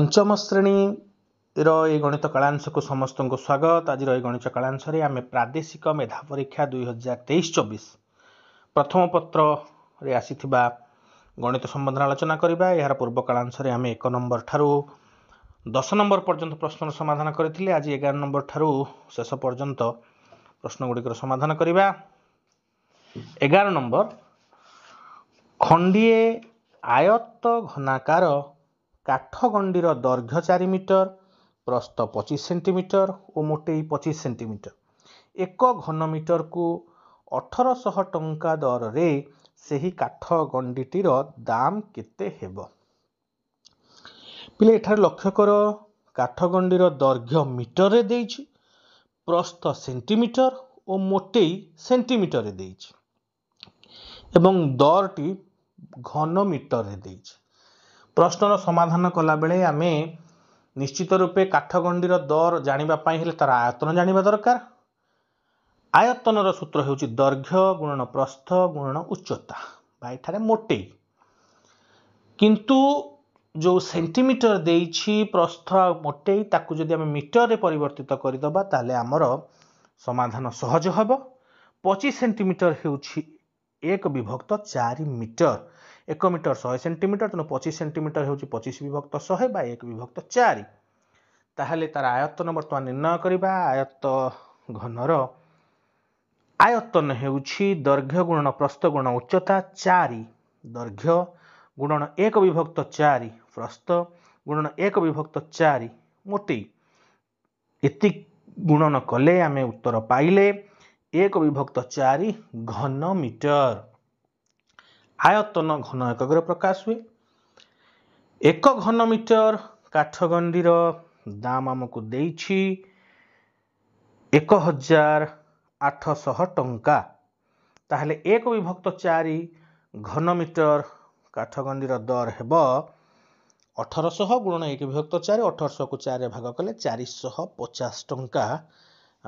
ପଞ୍ଚମ ଶ୍ରେଣୀର ଏହି ଗଣିତ କଳାଂଶକୁ ସମସ୍ତଙ୍କୁ ସ୍ୱାଗତ ଆଜିର ଏହି ଗଣିତ କାଳାଂଶରେ ଆମେ ପ୍ରାଦେଶିକ ମେଧା ପରୀକ୍ଷା ଦୁଇ ହଜାର ତେଇଶ ଚବିଶ ପ୍ରଥମ ପତ୍ରରେ ଆସିଥିବା ଗଣିତ ସମ୍ବନ୍ଧରେ ଆଲୋଚନା କରିବା ଏହାର ପୂର୍ବ କାଳାଂଶରେ ଆମେ ଏକ ନମ୍ବର ଠାରୁ ଦଶ ନମ୍ବର ପର୍ଯ୍ୟନ୍ତ ପ୍ରଶ୍ନର ସମାଧାନ କରିଥିଲେ ଆଜି ଏଗାର ନମ୍ବର ଠାରୁ ଶେଷ ପର୍ଯ୍ୟନ୍ତ ପ୍ରଶ୍ନ ଗୁଡ଼ିକର ସମାଧାନ କରିବା ଏଗାର ନମ୍ବର ଖଣ୍ଡିଏ ଆୟତ୍ତ ଘନାକାର କାଠଗଣ୍ଡିର ଦୈର୍ଘ୍ୟ ଚାରି ମିଟର ପ୍ରସ୍ତ ପଚିଶ ସେଣ୍ଟିମିଟର ଓ ମୋଟେଇ ପଚିଶ ସେଣ୍ଟିମିଟର ଏକ ଘନମିଟରକୁ ଅଠରଶହ ଟଙ୍କା ଦରରେ ସେହି କାଠ ଗଣ୍ଡିଟିର ଦାମ କେତେ ହେବ ପିଲେ ଏଠାରେ ଲକ୍ଷ୍ୟ କର କାଠଗଣ୍ଡିର ଦୈର୍ଘ୍ୟ ମିଟରରେ ଦେଇଛି ପ୍ରସ୍ତ ସେଣ୍ଟିମିଟର ଓ ମୋଟେଇ ସେଣ୍ଟିମିଟରରେ ଦେଇଛି ଏବଂ ଦରଟି ଘନ ମିଟରରେ ଦେଇଛି ପ୍ରଶ୍ନର ସମାଧାନ କଲାବେଳେ ଆମେ ନିଶ୍ଚିତ ରୂପେ କାଠଗଣ୍ଡିର ଦର ଜାଣିବା ପାଇଁ ହେଲେ ତା'ର ଆୟତନ ଜାଣିବା ଦରକାର ଆୟତନର ସୂତ୍ର ହେଉଛି ଦୈର୍ଘ୍ୟ ଗୁଣନ ପ୍ରସ୍ଥ ଗୁଣନ ଉଚ୍ଚତା ବା ଏଠାରେ ମୋଟେଇ କିନ୍ତୁ ଯେଉଁ ସେଣ୍ଟିମିଟର ଦେଇଛି ପ୍ରସ୍ଥ ଆଉ ମୋଟେଇ ତାକୁ ଯଦି ଆମେ ମିଟରରେ ପରିବର୍ତ୍ତିତ କରିଦେବା ତାହେଲେ ଆମର ସମାଧାନ ସହଜ ହେବ ପଚିଶ ସେଣ୍ଟିମିଟର ହେଉଛି ଏକ ବିଭକ୍ତ ଚାରି ମିଟର ଏକ ମିଟର ଶହେ ସେଣ୍ଟିମିଟର ତେଣୁ ପଚିଶ ସେଣ୍ଟିମିଟର ହେଉଛି ପଚିଶ ବିଭକ୍ତ ଶହେ ବା ଏକ ବିଭକ୍ତ ଚାରି ତାହେଲେ ତାର ଆୟତନ ବର୍ତ୍ତମାନ ନିର୍ଣ୍ଣୟ କରିବା ଆୟତ ଘନର ଆୟତନ ହେଉଛି ଦୈର୍ଘ୍ୟ ଗୁଣନ ପ୍ରସ୍ତ ଗୁଣ ଉଚ୍ଚତା ଚାରି ଦୈର୍ଘ୍ୟ ଗୁଣନ ଏକ ବିଭକ୍ତ ଚାରି ପ୍ରସ୍ତ ଗୁଣନ ଏକ ବିଭକ୍ତ ଚାରି ମୋଟି ଏତିକି ଗୁଣନ କଲେ ଆମେ ଉତ୍ତର ପାଇଲେ ଏକ ବିଭକ୍ତ ଚାରି ଘନ ମିଟର ଆୟତନ ଘନ ଏକକରେ ପ୍ରକାଶ ହୁଏ ଏକ ଘନ ମିଟର କାଠଗଣ୍ଡିର ଦାମ ଆମକୁ ଦେଇଛି ଏକ ହଜାର ଆଠଶହ ଟଙ୍କା ତାହେଲେ ଏକ ବିଭକ୍ତ ଚାରି ଘନ ମିଟର କାଠଗଣ୍ଡିର ଦର ହେବ ଅଠରଶହ ଗୁଣନ ଏକ ବିଭକ୍ତ ଚାରି ଅଠରଶହକୁ ଚାରିରେ ଭାଗ କଲେ ଚାରିଶହ ପଚାଶ ଟଙ୍କା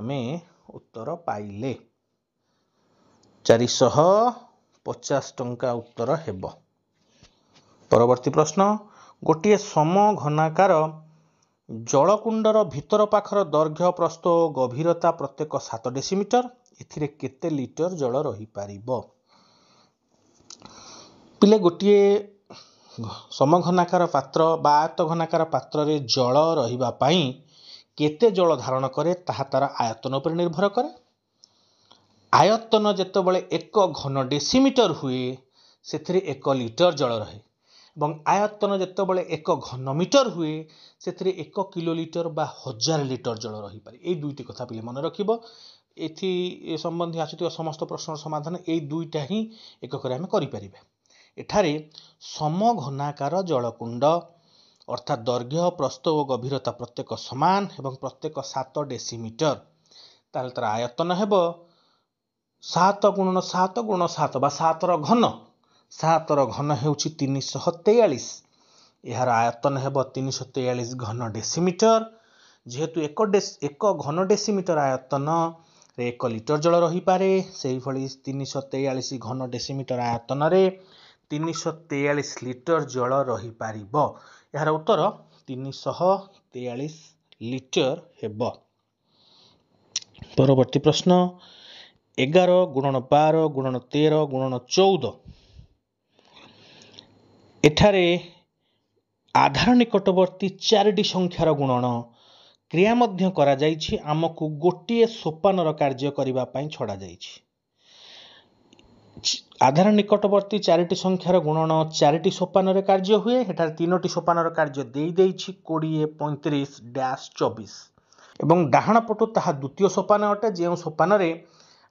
ଆମେ ଉତ୍ତର ପାଇଲେ ଚାରିଶହ ପଚାଶ ଟଙ୍କା ଉତ୍ତର ହେବ ପରବର୍ତ୍ତୀ ପ୍ରଶ୍ନ ଗୋଟିଏ ସମ ଘନାକାର ଜଳକୁଣ୍ଡର ଭିତର ପାଖର ଦୈର୍ଘ୍ୟ ପ୍ରସ୍ତ ଓ ଗଭୀରତା ପ୍ରତ୍ୟେକ ସାତ ଡେସିମିଟର ଏଥିରେ କେତେ ଲିଟର ଜଳ ରହିପାରିବ ପିଲେ ଗୋଟିଏ ସମଘନାକାର ପାତ୍ର ବା ଆୟତ ଘନାକାର ପାତ୍ରରେ ଜଳ ରହିବା ପାଇଁ କେତେ ଜଳ ଧାରଣ କରେ ତାହା ତା'ର ଆୟତନ ଉପରେ ନିର୍ଭର କରେ ଆୟତନ ଯେତେବେଳେ ଏକ ଘନ ଡେସିମିଟର ହୁଏ ସେଥିରେ ଏକ ଲିଟର ଜଳ ରହେ ଏବଂ ଆୟତନ ଯେତେବେଳେ ଏକ ଘନ ମିଟର ହୁଏ ସେଥିରେ ଏକ କିଲୋଲିଟର ବା ହଜାର ଲିଟର ଜଳ ରହିପାରେ ଏଇ ଦୁଇଟି କଥା ପିଲେ ମନେ ରଖିବ ଏଥି ସମ୍ବନ୍ଧୀୟ ଆସୁଥିବା ସମସ୍ତ ପ୍ରଶ୍ନର ସମାଧାନ ଏଇ ଦୁଇଟା ହିଁ ଏକକରେ ଆମେ କରିପାରିବା ଏଠାରେ ସମଘନାକାର ଜଳକୁଣ୍ଡ ଅର୍ଥାତ୍ ଦୈର୍ଘ୍ୟ ପ୍ରସ୍ତ ଓ ଗଭୀରତା ପ୍ରତ୍ୟେକ ସମାନ ଏବଂ ପ୍ରତ୍ୟେକ ସାତ ଡେସିମିଟର ତାହେଲେ ତା'ର ଆୟତନ ହେବ ସାତ ଗୁଣ ସାତ ଗୁଣ ସାତ ବା ସାତର ଘନ ସାତର ଘନ ହେଉଛି ତିନିଶହ ତେୟାଳିଶ ଏହାର ଆୟତନ ହେବ ତିନିଶହ ତେୟାଳିଶ ଘନ ଡେସିମିଟର ଯେହେତୁ ଏକ ଏକ ଘନ ଡେସିମିଟର ଆୟତନରେ ଏକ ଲିଟର ଜଳ ରହିପାରେ ସେହିଭଳି ତିନିଶହ ତେୟାଳିଶ ଘନ ଡେସିମିଟର ଆୟତନରେ ତିନିଶହ ତେୟାଳିଶ ଲିଟର ଜଳ ରହିପାରିବ ଏହାର ଉତ୍ତର ତିନିଶହ ତେୟାଳିଶ ଲିଟର ହେବ ପରବର୍ତ୍ତୀ ପ୍ରଶ୍ନ ଏଗାର ଗୁଣନ ବାର ଗୁଣନ ତେର ଗୁଣନ ଚଉଦ ଏଠାରେ ଆଧାର ନିକଟବର୍ତ୍ତୀ ଚାରିଟି ସଂଖ୍ୟାର ଗୁଣନ କ୍ରିୟା ମଧ୍ୟ କରାଯାଇଛି ଆମକୁ ଗୋଟିଏ ସୋପାନର କାର୍ଯ୍ୟ କରିବା ପାଇଁ ଛଡ଼ାଯାଇଛି ଆଧାର ନିକଟବର୍ତ୍ତୀ ଚାରିଟି ସଂଖ୍ୟାର ଗୁଣନ ଚାରିଟି ସୋପାନରେ କାର୍ଯ୍ୟ ହୁଏ ଏଠାରେ ତିନୋଟି ସୋପାନର କାର୍ଯ୍ୟ ଦେଇଦେଇଛି କୋଡ଼ିଏ ପଇଁତିରିଶ ଡ୍ୟାସ୍ ଚବିଶ ଏବଂ ଡାହାଣ ପଟୁ ତାହା ଦ୍ୱିତୀୟ ସୋପାନ ଅଟେ ଯେଉଁ ସୋପାନରେ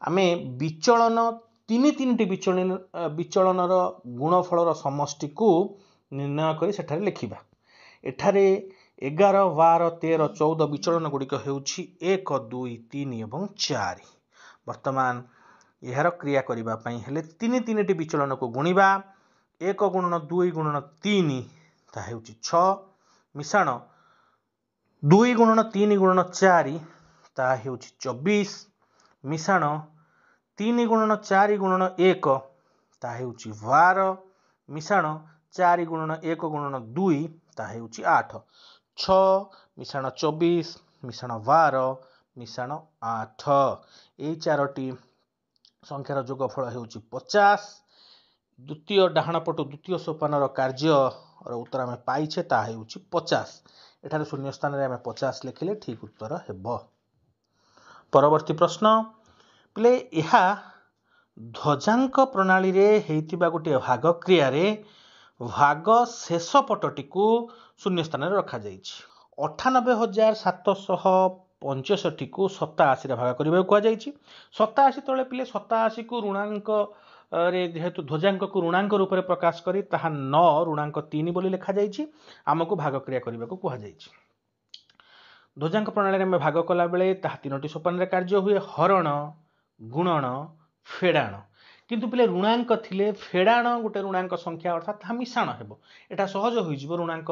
ଆମେ ବିଚଳନ ତିନି ତିନିଟି ବିଚଳନ ବିଚଳନର ଗୁଣଫଳର ସମଷ୍ଟିକୁ ନିର୍ଣ୍ଣୟ କରି ସେଠାରେ ଲେଖିବା ଏଠାରେ ଏଗାର ବାର ତେର ଚଉଦ ବିଚଳନ ଗୁଡ଼ିକ ହେଉଛି ଏକ ଦୁଇ ତିନି ଏବଂ ଚାରି ବର୍ତ୍ତମାନ ଏହାର କ୍ରିୟା କରିବା ପାଇଁ ହେଲେ ତିନି ତିନିଟି ବିଚଳନକୁ ଗୁଣିବା ଏକ ଗୁଣନ ଦୁଇ ଗୁଣନ ତିନି ତାହା ହେଉଛି ଛଅ ମିଶାଣ ଦୁଇ ଗୁଣନ ତିନି ଗୁଣନ ଚାରି ତାହା ହେଉଛି ଚବିଶ ମିଶାଣ ତିନି ଗୁଣନ ଚାରି ଗୁଣନ ଏକ ତାହା ହେଉଛି ବାର ମିଶାଣ ଚାରି ଗୁଣନ ଏକ ଗୁଣନ ଦୁଇ ତାହା ହେଉଛି ଆଠ ଛଅ ମିଶାଣ ଚବିଶ ମିଶାଣ ବାର ମିଶାଣ ଆଠ ଏଇ ଚାରୋଟି ସଂଖ୍ୟାର ଯୋଗଫଳ ହେଉଛି ପଚାଶ ଦ୍ୱିତୀୟ ଡାହାଣ ପଟୁ ଦ୍ୱିତୀୟ ସୋପାନର କାର୍ଯ୍ୟର ଉତ୍ତର ଆମେ ପାଇଛେ ତାହା ହେଉଛି ପଚାଶ ଏଠାରେ ଶୂନ୍ୟ ସ୍ଥାନରେ ଆମେ ପଚାଶ ଲେଖିଲେ ଠିକ୍ ଉତ୍ତର ହେବ ପରବର୍ତ୍ତୀ ପ୍ରଶ୍ନ କହିଲେ ଏହା ଧ୍ୱଜାଙ୍କ ପ୍ରଣାଳୀରେ ହେଇଥିବା ଗୋଟିଏ ଭାଗ କ୍ରିୟାରେ ଭାଗ ଶେଷ ପଟଟିକୁ ଶୂନ୍ୟ ସ୍ଥାନରେ ରଖାଯାଇଛି ଅଠାନବେ ହଜାର ସାତଶହ ପଞ୍ଚଷଠିକୁ ସତାଅଶୀରେ ଭାଗ କରିବାକୁ କୁହାଯାଇଛି ସତାଅଶୀ ତଳେ ପିଲେ ସତାଅଶୀକୁ ଋଣାଙ୍କ ରେ ଯେହେତୁ ଧ୍ୱଜାଙ୍କକୁ ଋଣାଙ୍କ ରୂପରେ ପ୍ରକାଶ କରି ତାହା ନ ଋଣାଙ୍କ ତିନି ବୋଲି ଲେଖାଯାଇଛି ଆମକୁ ଭାଗ କ୍ରିୟା କରିବାକୁ କୁହାଯାଇଛି ଧ୍ୱଜାଙ୍କ ପ୍ରଣାଳୀରେ ଆମେ ଭାଗ କଲାବେଳେ ତାହା ତିନୋଟି ସୋପାନରେ କାର୍ଯ୍ୟ ହୁଏ ହରଣ ଗୁଣନ ଫେଡ଼ାଣ କିନ୍ତୁ ପିଲେ ଋଣାଙ୍କ ଥିଲେ ଫେଡ଼ାଣ ଗୋଟେ ଋଣାଙ୍କ ସଂଖ୍ୟା ଅର୍ଥାତ୍ ତାହା ମିଶାଣ ହେବ ଏଇଟା ସହଜ ହୋଇଯିବ ଋଣାଙ୍କ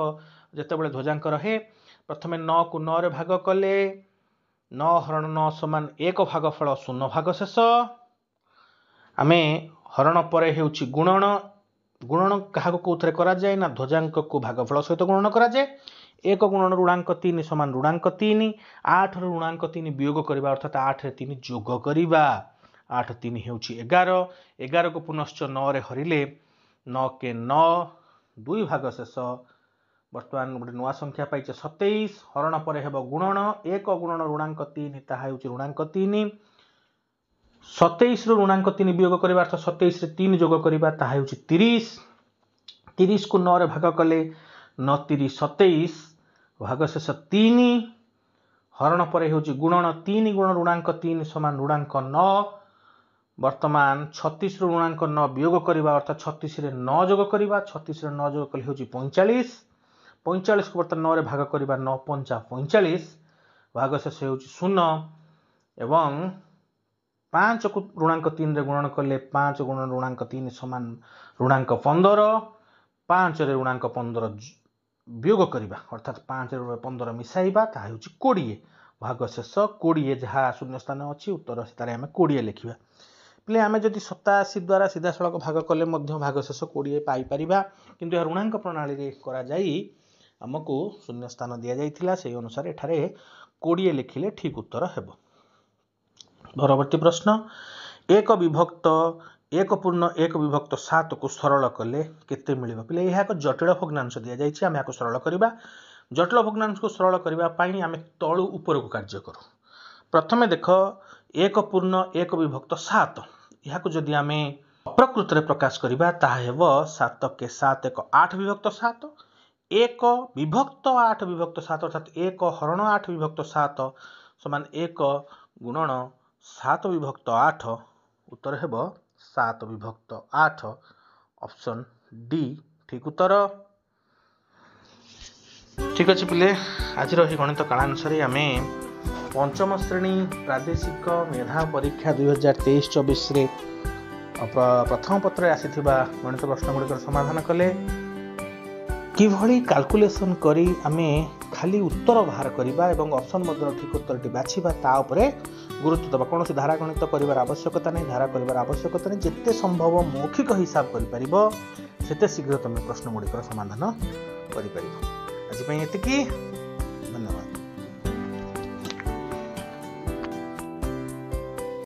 ଯେତେବେଳେ ଧ୍ୱଜାଙ୍କ ରହେ ପ୍ରଥମେ ନଅକୁ ନଅରେ ଭାଗ କଲେ ନଅ ହରଣ ନଅ ସମାନ ଏକ ଭାଗ ଫଳ ଶୂନ ଭାଗ ଶେଷ ଆମେ ହରଣ ପରେ ହେଉଛି ଗୁଣନ ଗୁଣନ କାହାକୁ କେଉଁଥିରେ କରାଯାଏ ନା ଧ୍ୱଜାଙ୍କକୁ ଭାଗଫଳ ସହିତ ଗୁଣନ କରାଯାଏ ଏକ ଗୁଣନ ଋଣାଙ୍କ ତିନି ସମାନ ଋଣାଙ୍କ ତିନି ଆଠରୁ ଋଣାଙ୍କ ତିନି ବିୟୋଗ କରିବା ଅର୍ଥାତ୍ ଆଠରେ ତିନି ଯୋଗ କରିବା ଆଠ ତିନି ହେଉଛି ଏଗାର ଏଗାରକୁ ପୁନଶ୍ଚ ନଅରେ ହରିଲେ ନ କେ ନଅ ଦୁଇ ଭାଗ ଶେଷ ବର୍ତ୍ତମାନ ଗୋଟେ ନୂଆ ସଂଖ୍ୟା ପାଇଛେ ସତେଇଶ ହରଣ ପରେ ହେବ ଗୁଣନ ଏକ ଗୁଣନ ଋଣାଙ୍କ ତିନି ତାହା ହେଉଛି ଋଣାଙ୍କ ତିନି ସତେଇଶରୁ ଋଣାଙ୍କ ତିନି ବିୟୋଗ କରିବା ଅର୍ଥ ସତେଇଶରେ ତିନି ଯୋଗ କରିବା ତାହା ହେଉଛି ତିରିଶ ତିରିଶକୁ ନଅରେ ଭାଗ କଲେ ନ ତିରିଶ ସତେଇଶ ଭାଗଶେଷ ତିନି ହରଣ ପରେ ହେଉଛି ଗୁଣନ ତିନି ଗୁଣ ଋଣାଙ୍କ ତିନି ସମାନ ଋଣାଙ୍କ ନଅ ବର୍ତ୍ତମାନ ଛତିଶରୁ ଋଣାଙ୍କ ନଅ ବିୟୋଗ କରିବା ଅର୍ଥାତ୍ ଛତିଶରେ ନଅ ଯୋଗ କରିବା ଛତିଶରେ ନଅ ଯୋଗ କଲେ ହେଉଛି ପଇଁଚାଳିଶ ପଇଁଚାଳିଶକୁ ବର୍ତ୍ତମାନ ନଅରେ ଭାଗ କରିବା ନଅ ପଞ୍ଚା ପଇଁଚାଳିଶ ଭାଗଶେଷ ହେଉଛି ଶୂନ ଏବଂ ପାଞ୍ଚକୁ ଋଣାଙ୍କ ତିନିରେ ଗୁଣନ କଲେ ପାଞ୍ଚ ଗୁଣ ଋଣାଙ୍କ ତିନି ସମାନ ଋଣାଙ୍କ ପନ୍ଦର ପାଞ୍ଚରେ ଋଣାଙ୍କ ପନ୍ଦର ବିୟୋଗ କରିବା ଅର୍ଥାତ୍ ପାଞ୍ଚରୁ ପନ୍ଦର ମିଶାଇବା ତାହା ହେଉଛି କୋଡ଼ିଏ ଭାଗ ଶେଷ କୋଡ଼ିଏ ଯାହା ଶୂନ୍ୟ ସ୍ଥାନ ଅଛି ଉତ୍ତର ତାରେ ଆମେ କୋଡ଼ିଏ ଲେଖିବା ହେଲେ ଆମେ ଯଦି ସତାଅଶୀ ଦ୍ୱାରା ସିଧାସଳଖ ଭାଗ କଲେ ମଧ୍ୟ ଭାଗଶେଷ କୋଡ଼ିଏ ପାଇପାରିବା କିନ୍ତୁ ଏହା ଋଣାଙ୍କ ପ୍ରଣାଳୀରେ କରାଯାଇ ଆମକୁ ଶୂନ୍ୟ ସ୍ଥାନ ଦିଆଯାଇଥିଲା ସେହି ଅନୁସାରେ ଏଠାରେ କୋଡ଼ିଏ ଲେଖିଲେ ଠିକ୍ ଉତ୍ତର ହେବ ପରବର୍ତ୍ତୀ ପ୍ରଶ୍ନ ଏକ ବିଭକ୍ତ एक पूर्ण एक विभक्त सात को सरल कले के मिल पे यह एक जटिल भग्नांश दि जाइए आम सरल करवा जटिल भग्नांश को सरल करने तलु ऊपर को कार्य करूँ प्रथम देख एक पूर्ण एक विभक्त सात यहाँ जदि आम अप्रकृत प्रकाश करवा सात के सात एक आठ विभक्त सात एक विभक्त आठ विभक्त सात अर्थात एक हरण आठ विभक्त सात सामान एक गुणन सात विभक्त आठ उत्तर है ସାତ ବିଭକ୍ତ ଆଠ ଅପସନ୍ ଡି ଠିକ୍ ଉତ୍ତର ଠିକ୍ ଅଛି ପିଲେ ଆଜିର ଏହି ଗଣିତ କାଳାଂଶରେ ଆମେ ପଞ୍ଚମ ଶ୍ରେଣୀ ପ୍ରାଦେଶିକ ମେଧା ପରୀକ୍ଷା ଦୁଇହଜାର ତେଇଶ ଚବିଶରେ ପ୍ରଥମ ପତ୍ରରେ ଆସିଥିବା ଗଣିତ ପ୍ରଶ୍ନଗୁଡ଼ିକର ସମାଧାନ କଲେ কিভাবে কাল্কুলেসন করে আমি খালি উত্তর বাহার করা এবং অপসন মধ্যে ঠিক উত্তরটি বাছিবা তা উপরে গুরুত্ব দেওয়া কৌশি ধারা গণিত করার আবশ্যকতা নেই ধারা করার আবশ্যকতা নেই যেতে সম্ভব মৌখিক হিসাব করে পার সেতে শীঘ্র তুমি প্রশ্নগুড়ির সমাধান করে পার আজপাই এতকি